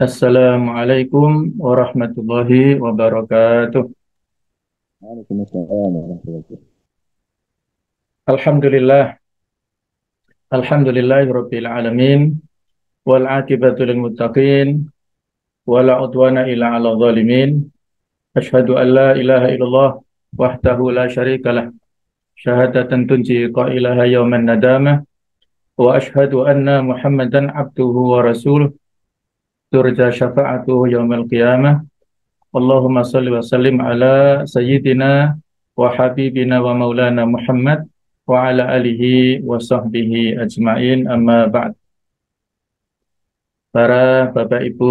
Assalamualaikum warahmatullahi wabarakatuh. Waalaikumsalam warahmatullahi wabarakatuh. Alhamdulillah. Alhamdulillah rabbil alamin wal aqibatu lil muttaqin wala udwana illa 'alal zalimin. Ashhadu an la ilaha illallah wahdahu la syarikalah syahadatan tunji qailaha yawman nadamah wa ashhadu anna Muhammadan abduhu wa rasuluh turja syafa'atuhu yaumil qiyamah Allahumma salli wa sallim ala sayyidina wa habibina wa maulana Muhammad wa ala alihi wa sahbihi ajma'in amma ba'd Para Bapak Ibu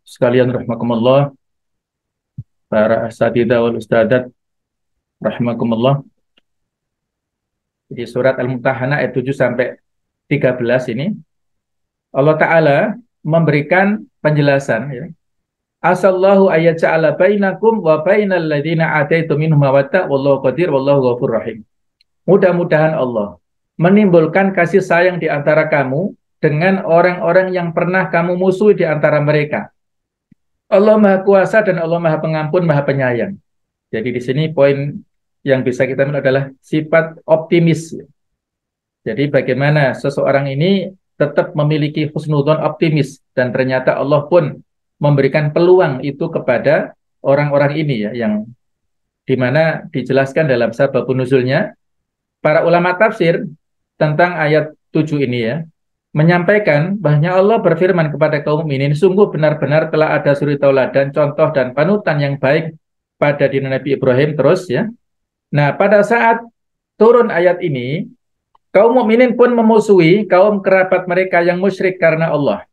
sekalian rahmakumullah para asatidah wal ustadat rahmakumullah di surat Al-Mutahana ayat 7 sampai 13 ini Allah Ta'ala memberikan penjelasan ya. Asallahu ayyaja'ala bainakum wa bainal ladzina ataitum minhum mawadda wallahu qadir wallahu ghafur rahim. Mudah-mudahan Allah menimbulkan kasih sayang di antara kamu dengan orang-orang yang pernah kamu musuhi di antara mereka. Allah Maha Kuasa dan Allah Maha Pengampun, Maha Penyayang. Jadi di sini poin yang bisa kita melihat adalah sifat optimis. Jadi bagaimana seseorang ini tetap memiliki husnudon optimis dan ternyata Allah pun memberikan peluang itu kepada orang-orang ini ya yang dimana dijelaskan dalam sabab nuzulnya para ulama tafsir tentang ayat 7 ini ya menyampaikan bahwa Allah berfirman kepada kaum ini sungguh benar-benar telah ada suri tauladan contoh dan panutan yang baik pada diri Nabi Ibrahim terus ya. Nah, pada saat turun ayat ini Kaum mukminin pun memusuhi kaum kerabat mereka yang musyrik karena Allah.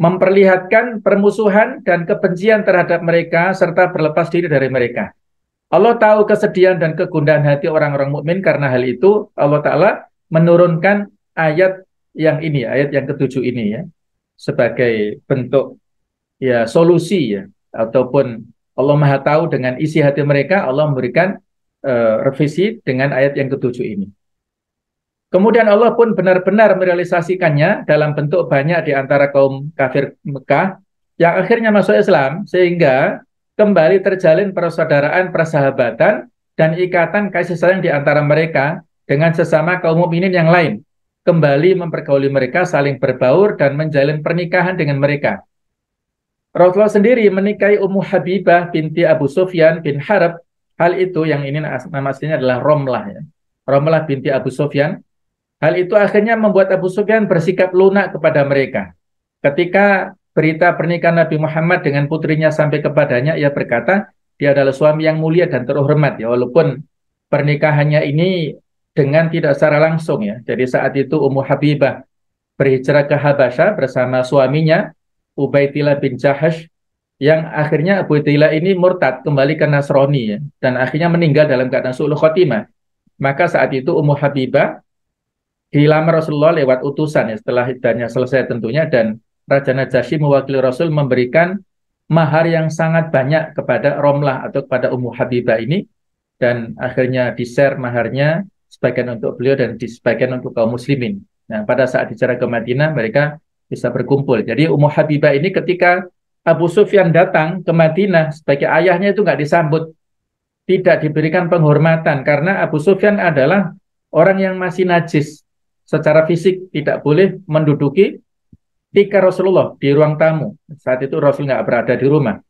Memperlihatkan permusuhan dan kebencian terhadap mereka serta berlepas diri dari mereka. Allah tahu kesedihan dan kegundahan hati orang-orang mukmin karena hal itu Allah taala menurunkan ayat yang ini, ayat yang ketujuh ini ya sebagai bentuk ya solusi ya ataupun Allah Maha tahu dengan isi hati mereka Allah memberikan uh, revisi dengan ayat yang ketujuh ini. Kemudian Allah pun benar-benar merealisasikannya dalam bentuk banyak di antara kaum kafir Mekah yang akhirnya masuk Islam sehingga kembali terjalin persaudaraan, persahabatan dan ikatan kasih sayang di antara mereka dengan sesama kaum mukminin yang lain. Kembali mempergauli mereka, saling berbaur dan menjalin pernikahan dengan mereka. Rasulullah sendiri menikahi Ummu Habibah binti Abu Sufyan bin Harab. Hal itu yang ini nama aslinya adalah Romlah ya. Romlah binti Abu Sufyan Hal itu akhirnya membuat Abu Sufyan bersikap lunak kepada mereka. Ketika berita pernikahan Nabi Muhammad dengan putrinya sampai kepadanya, ia berkata, dia adalah suami yang mulia dan terhormat ya walaupun pernikahannya ini dengan tidak secara langsung ya. Jadi saat itu Ummu Habibah berhijrah ke Habasyah bersama suaminya Ubaidillah bin Jahash yang akhirnya Abu Tila ini murtad kembali ke Nasrani ya, dan akhirnya meninggal dalam keadaan suluh khotimah. Maka saat itu Ummu Habibah dilamar Rasulullah lewat utusan ya setelah hidayahnya selesai tentunya dan Raja Najasyi mewakili Rasul memberikan mahar yang sangat banyak kepada Romlah atau kepada Ummu Habibah ini dan akhirnya di-share maharnya sebagian untuk beliau dan di sebagian untuk kaum muslimin. Nah, pada saat bicara ke Madinah mereka bisa berkumpul. Jadi Ummu Habibah ini ketika Abu Sufyan datang ke Madinah sebagai ayahnya itu nggak disambut. Tidak diberikan penghormatan karena Abu Sufyan adalah orang yang masih najis secara fisik tidak boleh menduduki tika Rasulullah di ruang tamu. Saat itu Rasul tidak berada di rumah.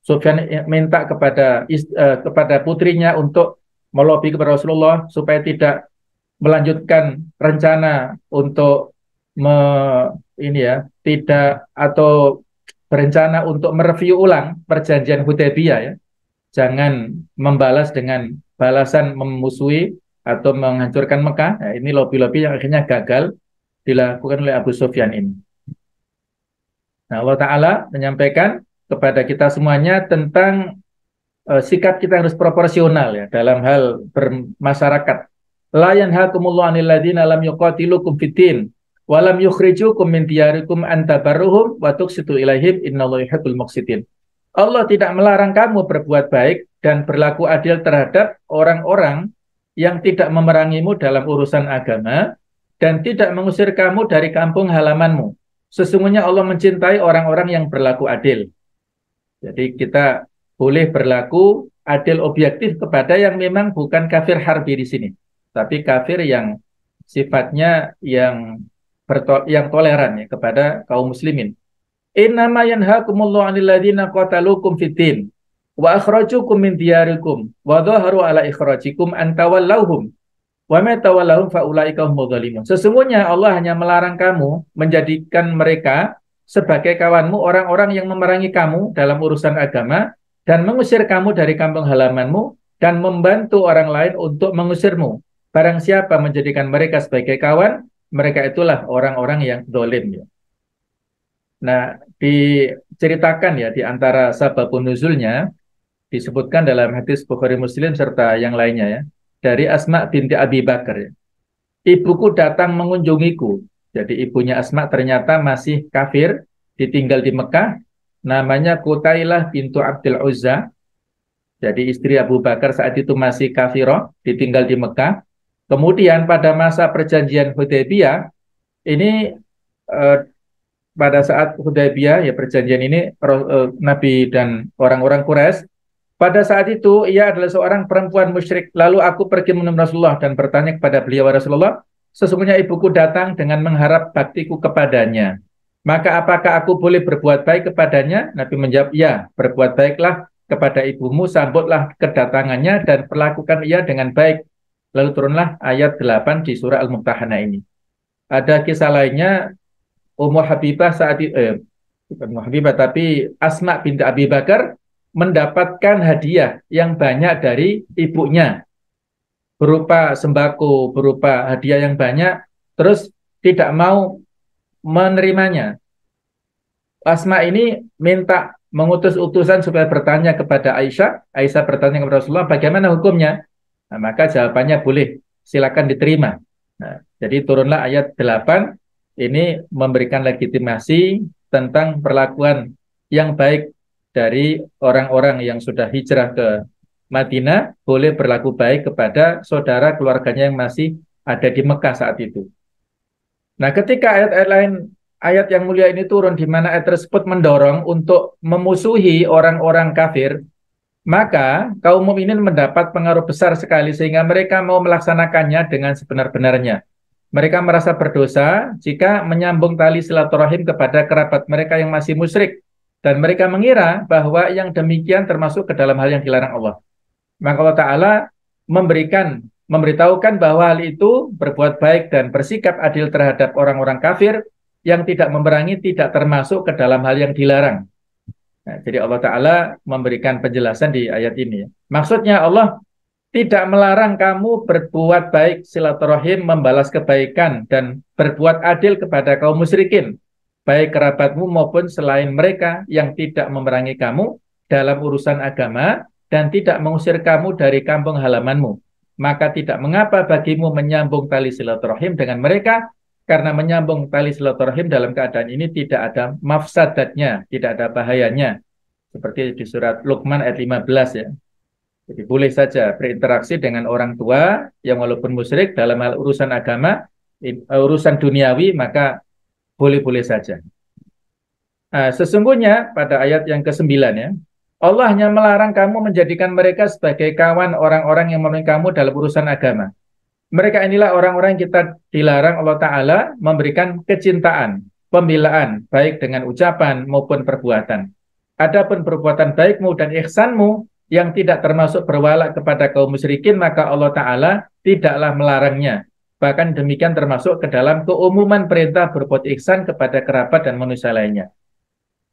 Sufyan minta kepada uh, kepada putrinya untuk melobi kepada Rasulullah supaya tidak melanjutkan rencana untuk me, ini ya tidak atau berencana untuk mereview ulang perjanjian Hudaybiyah ya. Jangan membalas dengan balasan memusuhi atau menghancurkan Mekah. Nah, ini lobi-lobi yang akhirnya gagal dilakukan oleh Abu Sufyan ini. Nah, Allah Ta'ala menyampaikan kepada kita semuanya tentang uh, sikap kita harus proporsional ya dalam hal bermasyarakat. La yanhakumullahu 'anil ladzina lam yuqatilukum fitin din wa lam yukhrijukum min diyarikum an tabarruhum wa tuqsitu ilaihim innallaha yuhibbul muqsitin. Allah tidak melarang kamu berbuat baik dan berlaku adil terhadap orang-orang yang tidak memerangimu dalam urusan agama dan tidak mengusir kamu dari kampung halamanmu. Sesungguhnya Allah mencintai orang-orang yang berlaku adil. Jadi kita boleh berlaku adil objektif kepada yang memang bukan kafir harbi di sini, tapi kafir yang sifatnya yang yang toleran ya kepada kaum muslimin. Innama 'anil ladzina wa akhrajukum min diyarikum wa dhaharu ala ikhrajikum an wa ma tawallahum fa ulaika zalimun. Sesungguhnya Allah hanya melarang kamu menjadikan mereka sebagai kawanmu orang-orang yang memerangi kamu dalam urusan agama dan mengusir kamu dari kampung halamanmu dan membantu orang lain untuk mengusirmu. Barang siapa menjadikan mereka sebagai kawan, mereka itulah orang-orang yang dolim. Ya. Nah, diceritakan ya di antara sababun nuzulnya, disebutkan dalam hadis Bukhari Muslim serta yang lainnya ya dari Asma binti Abi Bakar ya. ibuku datang mengunjungiku jadi ibunya Asma ternyata masih kafir ditinggal di Mekah namanya Kutailah pintu Abdul Uzza jadi istri Abu Bakar saat itu masih kafiroh ditinggal di Mekah kemudian pada masa perjanjian Hudaybiyah ini eh, pada saat Hudaybiyah ya perjanjian ini eh, Nabi dan orang-orang Quraisy pada saat itu ia adalah seorang perempuan musyrik. Lalu aku pergi menemui Rasulullah dan bertanya kepada beliau ya Rasulullah, sesungguhnya ibuku datang dengan mengharap baktiku kepadanya. Maka apakah aku boleh berbuat baik kepadanya? Nabi menjawab, ya, berbuat baiklah kepada ibumu, sambutlah kedatangannya dan perlakukan ia dengan baik. Lalu turunlah ayat 8 di surah Al-Mumtahanah ini. Ada kisah lainnya, Ummu Habibah saat itu, eh, bukan Habibah, tapi Asma binti Abi Bakar mendapatkan hadiah yang banyak dari ibunya berupa sembako, berupa hadiah yang banyak, terus tidak mau menerimanya. Asma ini minta mengutus utusan supaya bertanya kepada Aisyah. Aisyah bertanya kepada Rasulullah, bagaimana hukumnya? Nah, maka jawabannya boleh, silakan diterima. Nah, jadi turunlah ayat 8, ini memberikan legitimasi tentang perlakuan yang baik dari orang-orang yang sudah hijrah ke Madinah boleh berlaku baik kepada saudara keluarganya yang masih ada di Mekah saat itu. Nah, ketika ayat-ayat lain ayat yang mulia ini turun di mana ayat tersebut mendorong untuk memusuhi orang-orang kafir, maka kaum mukminin mendapat pengaruh besar sekali sehingga mereka mau melaksanakannya dengan sebenar-benarnya. Mereka merasa berdosa jika menyambung tali silaturahim kepada kerabat mereka yang masih musyrik dan mereka mengira bahwa yang demikian termasuk ke dalam hal yang dilarang Allah. Maka Allah Ta'ala memberikan, memberitahukan bahwa hal itu berbuat baik dan bersikap adil terhadap orang-orang kafir yang tidak memerangi tidak termasuk ke dalam hal yang dilarang. Nah, jadi Allah Ta'ala memberikan penjelasan di ayat ini. Maksudnya Allah tidak melarang kamu berbuat baik silaturahim, membalas kebaikan, dan berbuat adil kepada kaum musyrikin baik kerabatmu maupun selain mereka yang tidak memerangi kamu dalam urusan agama dan tidak mengusir kamu dari kampung halamanmu. Maka tidak mengapa bagimu menyambung tali silaturahim dengan mereka karena menyambung tali silaturahim dalam keadaan ini tidak ada mafsadatnya, tidak ada bahayanya. Seperti di surat Luqman ayat 15 ya. Jadi boleh saja berinteraksi dengan orang tua yang walaupun musyrik dalam hal urusan agama, eh, urusan duniawi maka boleh-boleh saja. Nah, sesungguhnya pada ayat yang ke-9 ya, Allah hanya melarang kamu menjadikan mereka sebagai kawan orang-orang yang menolong kamu dalam urusan agama. Mereka inilah orang-orang yang kita dilarang Allah Ta'ala memberikan kecintaan, pembelaan, baik dengan ucapan maupun perbuatan. Adapun perbuatan baikmu dan ihsanmu yang tidak termasuk berwala kepada kaum musyrikin, maka Allah Ta'ala tidaklah melarangnya. Bahkan demikian termasuk ke dalam keumuman perintah berbuat ihsan kepada kerabat dan manusia lainnya.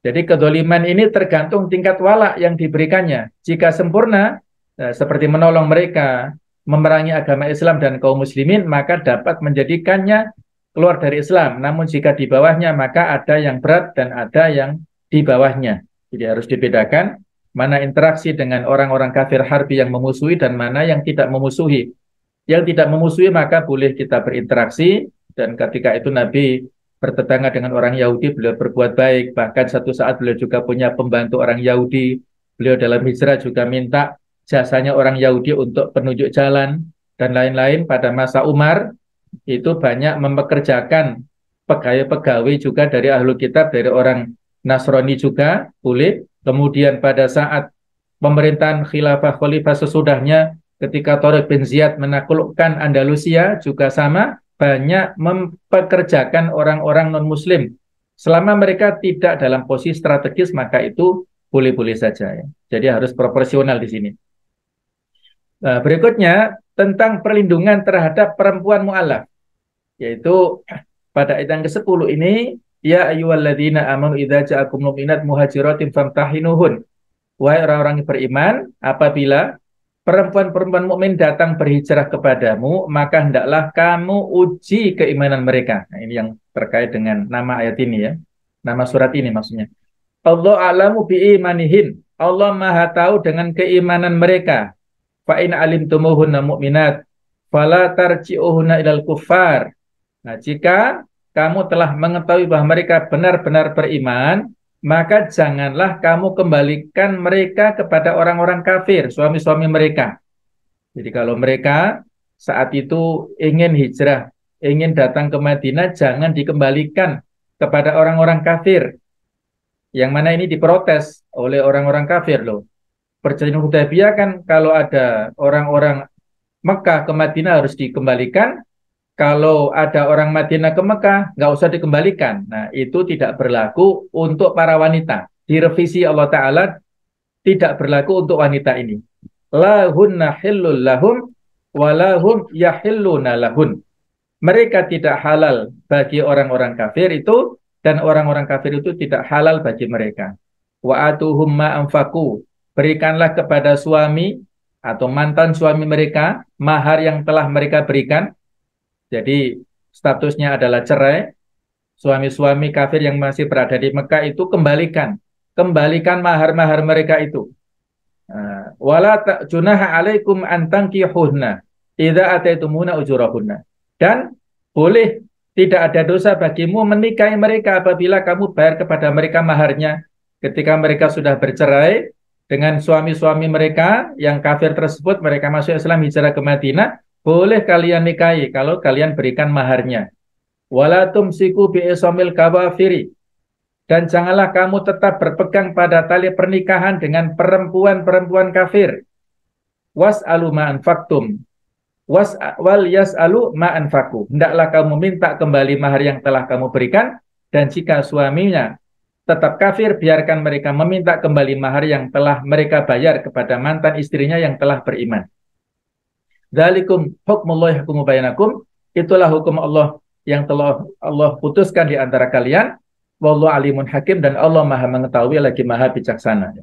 Jadi kedoliman ini tergantung tingkat wala yang diberikannya. Jika sempurna, eh, seperti menolong mereka, memerangi agama Islam dan kaum muslimin, maka dapat menjadikannya keluar dari Islam. Namun jika di bawahnya, maka ada yang berat dan ada yang di bawahnya. Jadi harus dibedakan mana interaksi dengan orang-orang kafir harbi yang memusuhi dan mana yang tidak memusuhi yang tidak memusuhi maka boleh kita berinteraksi dan ketika itu Nabi bertetangga dengan orang Yahudi beliau berbuat baik bahkan satu saat beliau juga punya pembantu orang Yahudi beliau dalam hijrah juga minta jasanya orang Yahudi untuk penunjuk jalan dan lain-lain pada masa Umar itu banyak mempekerjakan pegawai-pegawai juga dari ahlu kitab dari orang Nasrani juga boleh kemudian pada saat pemerintahan khilafah khalifah sesudahnya ketika Torek bin Ziyad menaklukkan Andalusia juga sama banyak mempekerjakan orang-orang non-muslim. Selama mereka tidak dalam posisi strategis maka itu boleh-boleh saja ya. Jadi harus proporsional di sini. Eh, berikutnya tentang perlindungan terhadap perempuan mualaf yaitu pada ayat yang ke-10 ini ya ayyuhalladzina amanu idza ja'akum mu'minat muhajiratin famtahinuhun wahai orang-orang yang beriman apabila perempuan-perempuan mukmin datang berhijrah kepadamu, maka hendaklah kamu uji keimanan mereka. Nah, ini yang terkait dengan nama ayat ini ya. Nama surat ini maksudnya. Allah alamu biimanihin. Allah Maha tahu dengan keimanan mereka. Fa alim alimtumuhunna mu'minat fala tarji'uhunna ilal kufar. Nah, jika kamu telah mengetahui bahwa mereka benar-benar beriman, maka janganlah kamu kembalikan mereka kepada orang-orang kafir, suami-suami mereka. Jadi kalau mereka saat itu ingin hijrah, ingin datang ke Madinah, jangan dikembalikan kepada orang-orang kafir. Yang mana ini diprotes oleh orang-orang kafir loh. Perjanjian Hudaybiyah kan kalau ada orang-orang Mekah ke Madinah harus dikembalikan, kalau ada orang Madinah ke Mekah, nggak usah dikembalikan. Nah, itu tidak berlaku untuk para wanita. Direvisi Allah Ta'ala tidak berlaku untuk wanita ini. Lahunna hillul lahum walahum yahilluna lahun. Mereka tidak halal bagi orang-orang kafir itu dan orang-orang kafir itu tidak halal bagi mereka. Wa atuhum Berikanlah kepada suami atau mantan suami mereka mahar yang telah mereka berikan jadi statusnya adalah cerai. Suami-suami kafir yang masih berada di Mekah itu kembalikan, kembalikan mahar-mahar mereka itu. Nah, wala junaha alaikum antangkihunna idza ataitumuna ujurahuna Dan boleh tidak ada dosa bagimu menikahi mereka apabila kamu bayar kepada mereka maharnya ketika mereka sudah bercerai dengan suami-suami mereka yang kafir tersebut mereka masuk Islam hijrah ke Madinah boleh kalian nikahi kalau kalian berikan maharnya. Walatum siku bi'isomil kawafiri. Dan janganlah kamu tetap berpegang pada tali pernikahan dengan perempuan-perempuan kafir. Was alu faktum. Was wal yas alu faku. Hendaklah kamu minta kembali mahar yang telah kamu berikan. Dan jika suaminya tetap kafir, biarkan mereka meminta kembali mahar yang telah mereka bayar kepada mantan istrinya yang telah beriman. Zalikum hukmullahi hukumu Itulah hukum Allah yang telah Allah putuskan di antara kalian. Wallahu alimun hakim dan Allah Maha mengetahui lagi Maha bijaksana.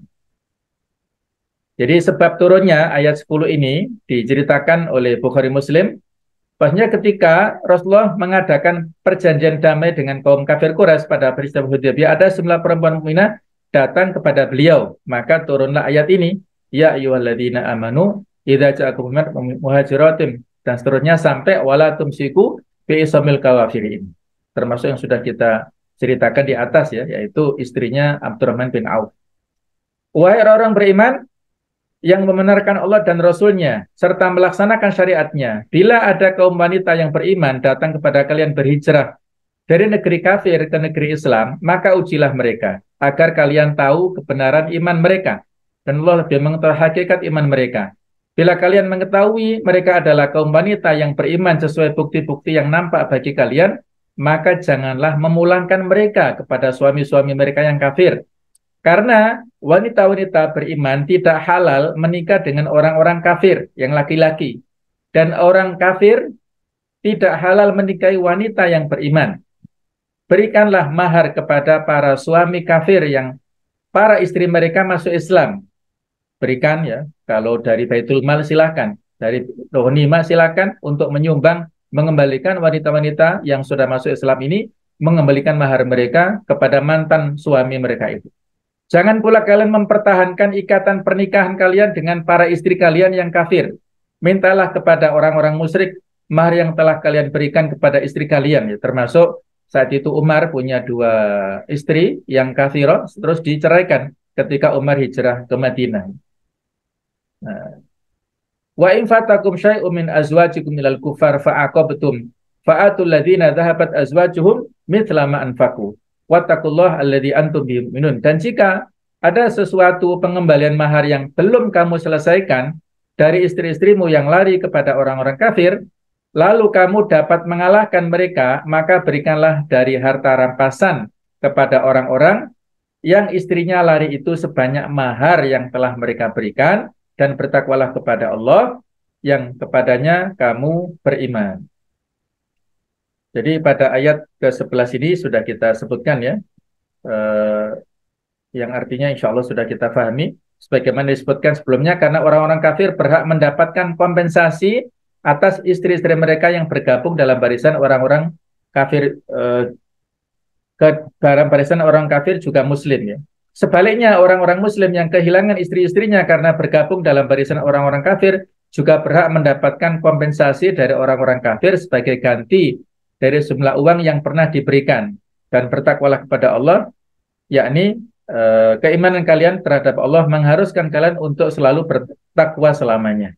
Jadi sebab turunnya ayat 10 ini diceritakan oleh Bukhari Muslim Bahasanya ketika Rasulullah mengadakan perjanjian damai dengan kaum kafir Quraisy pada peristiwa Hudaybiyah, ada sejumlah perempuan mukminah datang kepada beliau. Maka turunlah ayat ini, Ya ayyuhalladzina amanu idza ja'akum muhajiratin dan seterusnya sampai wala tumsiku bi isamil kawafirin. Termasuk yang sudah kita ceritakan di atas ya, yaitu istrinya Abdurrahman bin Auf. Wahai orang-orang beriman yang membenarkan Allah dan Rasulnya serta melaksanakan syariatnya. Bila ada kaum wanita yang beriman datang kepada kalian berhijrah dari negeri kafir ke negeri Islam, maka ujilah mereka agar kalian tahu kebenaran iman mereka dan Allah lebih mengetahui hakikat iman mereka Bila kalian mengetahui mereka adalah kaum wanita yang beriman sesuai bukti-bukti yang nampak bagi kalian, maka janganlah memulangkan mereka kepada suami-suami mereka yang kafir. Karena wanita-wanita beriman tidak halal menikah dengan orang-orang kafir yang laki-laki. Dan orang kafir tidak halal menikahi wanita yang beriman. Berikanlah mahar kepada para suami kafir yang para istri mereka masuk Islam berikan ya. Kalau dari Baitul Mal silahkan, dari Rohnima silahkan untuk menyumbang mengembalikan wanita-wanita yang sudah masuk Islam ini mengembalikan mahar mereka kepada mantan suami mereka itu. Jangan pula kalian mempertahankan ikatan pernikahan kalian dengan para istri kalian yang kafir. Mintalah kepada orang-orang musyrik mahar yang telah kalian berikan kepada istri kalian ya termasuk saat itu Umar punya dua istri yang kafir terus diceraikan ketika Umar hijrah ke Madinah. Wa in fatakum syai'un min azwajikum ilal kufar fa'aqabtum fa'atul ladzina dhahabat azwajuhum mithla ma anfaqu wattaqullaha alladzi antum bi'minun. Dan jika ada sesuatu pengembalian mahar yang belum kamu selesaikan dari istri-istrimu yang lari kepada orang-orang kafir, lalu kamu dapat mengalahkan mereka, maka berikanlah dari harta rampasan kepada orang-orang yang istrinya lari itu sebanyak mahar yang telah mereka berikan, dan bertakwalah kepada Allah yang kepadanya kamu beriman. Jadi pada ayat ke-11 ini sudah kita sebutkan ya, eh, yang artinya insya Allah sudah kita fahami. sebagaimana disebutkan sebelumnya, karena orang-orang kafir berhak mendapatkan kompensasi atas istri-istri mereka yang bergabung dalam barisan orang-orang kafir eh, ke dalam barisan orang kafir juga muslim ya. Sebaliknya, orang-orang Muslim yang kehilangan istri-istrinya karena bergabung dalam barisan orang-orang kafir juga berhak mendapatkan kompensasi dari orang-orang kafir sebagai ganti dari jumlah uang yang pernah diberikan dan bertakwalah kepada Allah, yakni e, keimanan kalian terhadap Allah mengharuskan kalian untuk selalu bertakwa selamanya.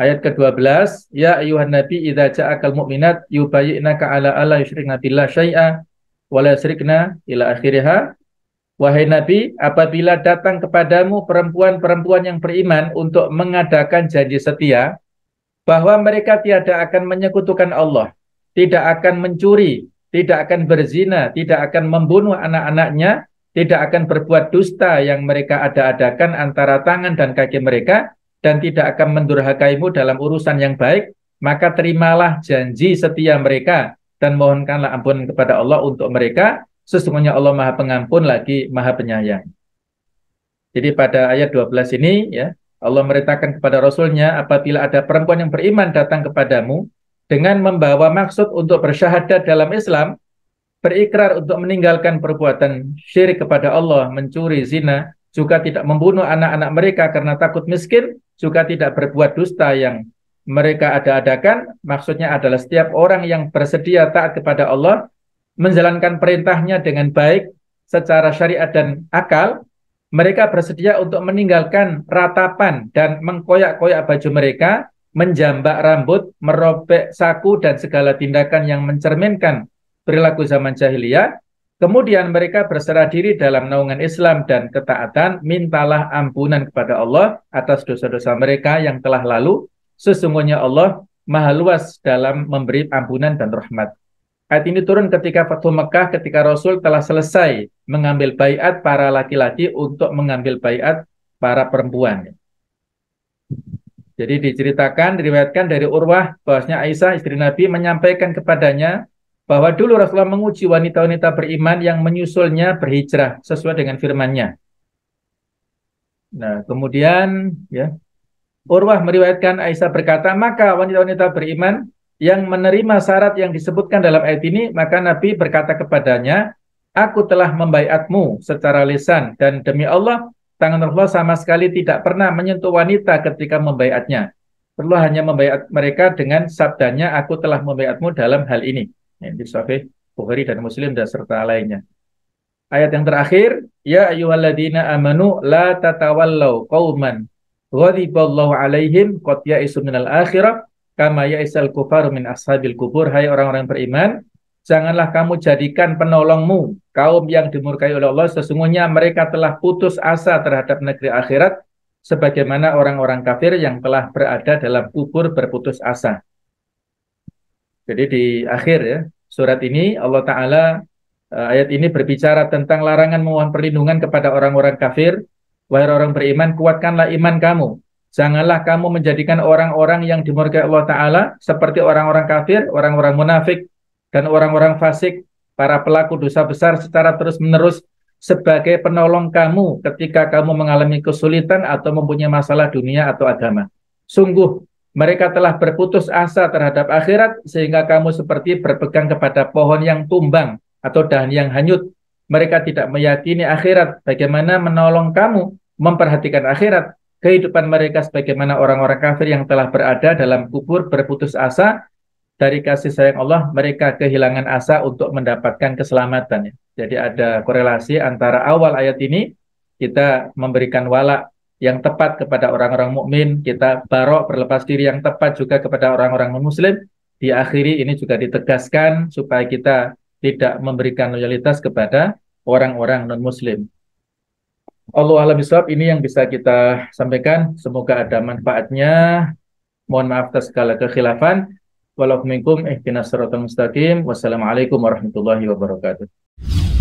Ayat ke-12, ya ayuhan nabi idha ja'akal mu'minat yubayi'naka ala ala yusyrikna billah syai'a wala la yusyrikna ila akhiriha Wahai Nabi, apabila datang kepadamu perempuan-perempuan yang beriman untuk mengadakan janji setia, bahwa mereka tiada akan menyekutukan Allah, tidak akan mencuri, tidak akan berzina, tidak akan membunuh anak-anaknya, tidak akan berbuat dusta yang mereka ada-adakan antara tangan dan kaki mereka, dan tidak akan mendurhakaimu dalam urusan yang baik, maka terimalah janji setia mereka, dan mohonkanlah ampun kepada Allah untuk mereka, sesungguhnya Allah Maha Pengampun lagi Maha Penyayang. Jadi pada ayat 12 ini ya, Allah meritakan kepada Rasulnya apabila ada perempuan yang beriman datang kepadamu dengan membawa maksud untuk bersyahadat dalam Islam, berikrar untuk meninggalkan perbuatan syirik kepada Allah, mencuri, zina, juga tidak membunuh anak-anak mereka karena takut miskin, juga tidak berbuat dusta yang mereka ada-adakan, maksudnya adalah setiap orang yang bersedia taat kepada Allah, menjalankan perintahnya dengan baik secara syariat dan akal, mereka bersedia untuk meninggalkan ratapan dan mengkoyak-koyak baju mereka, menjambak rambut, merobek saku, dan segala tindakan yang mencerminkan perilaku zaman jahiliyah, Kemudian mereka berserah diri dalam naungan Islam dan ketaatan, mintalah ampunan kepada Allah atas dosa-dosa mereka yang telah lalu. Sesungguhnya Allah maha luas dalam memberi ampunan dan rahmat. Ayat ini turun ketika Fathu Mekah ketika Rasul telah selesai mengambil bayat para laki-laki untuk mengambil bayat para perempuan. Jadi diceritakan, diriwayatkan dari Urwah bahwasanya Aisyah istri Nabi menyampaikan kepadanya bahwa dulu Rasulullah menguji wanita-wanita beriman yang menyusulnya berhijrah sesuai dengan firmannya. Nah, kemudian ya Urwah meriwayatkan Aisyah berkata, "Maka wanita-wanita beriman yang menerima syarat yang disebutkan dalam ayat ini, maka Nabi berkata kepadanya, Aku telah membaiatmu secara lisan, dan demi Allah, tangan Rasulullah sama sekali tidak pernah menyentuh wanita ketika membaiatnya. Perlu hanya membaiat mereka dengan sabdanya, Aku telah membaiatmu dalam hal ini. Ini Sahih Bukhari dan Muslim dan serta lainnya. Ayat yang terakhir, Ya ayuhalladina amanu la tatawallau qauman ghadiballahu alaihim qatya isu minal akhirah Kama ya'isal kufaru min ashabil kubur. Hai orang-orang beriman, janganlah kamu jadikan penolongmu kaum yang dimurkai oleh Allah sesungguhnya mereka telah putus asa terhadap negeri akhirat sebagaimana orang-orang kafir yang telah berada dalam kubur berputus asa. Jadi di akhir ya surat ini Allah taala eh, ayat ini berbicara tentang larangan memohon perlindungan kepada orang-orang kafir. Wahai orang beriman, kuatkanlah iman kamu Janganlah kamu menjadikan orang-orang yang dimurkai Allah Ta'ala seperti orang-orang kafir, orang-orang munafik, dan orang-orang fasik, para pelaku dosa besar secara terus-menerus sebagai penolong kamu ketika kamu mengalami kesulitan atau mempunyai masalah dunia atau agama. Sungguh, mereka telah berputus asa terhadap akhirat sehingga kamu seperti berpegang kepada pohon yang tumbang atau dahan yang hanyut. Mereka tidak meyakini akhirat. Bagaimana menolong kamu memperhatikan akhirat kehidupan mereka sebagaimana orang-orang kafir yang telah berada dalam kubur berputus asa dari kasih sayang Allah mereka kehilangan asa untuk mendapatkan keselamatan. Jadi ada korelasi antara awal ayat ini kita memberikan wala yang tepat kepada orang-orang mukmin, kita barok berlepas diri yang tepat juga kepada orang-orang muslim. Diakhiri ini juga ditegaskan supaya kita tidak memberikan loyalitas kepada orang-orang non-muslim. Allah alam islam ini yang bisa kita sampaikan. Semoga ada manfaatnya. Mohon maaf atas segala kekhilafan. Walaikuminkum ihdinas siratal Wassalamualaikum warahmatullahi wabarakatuh.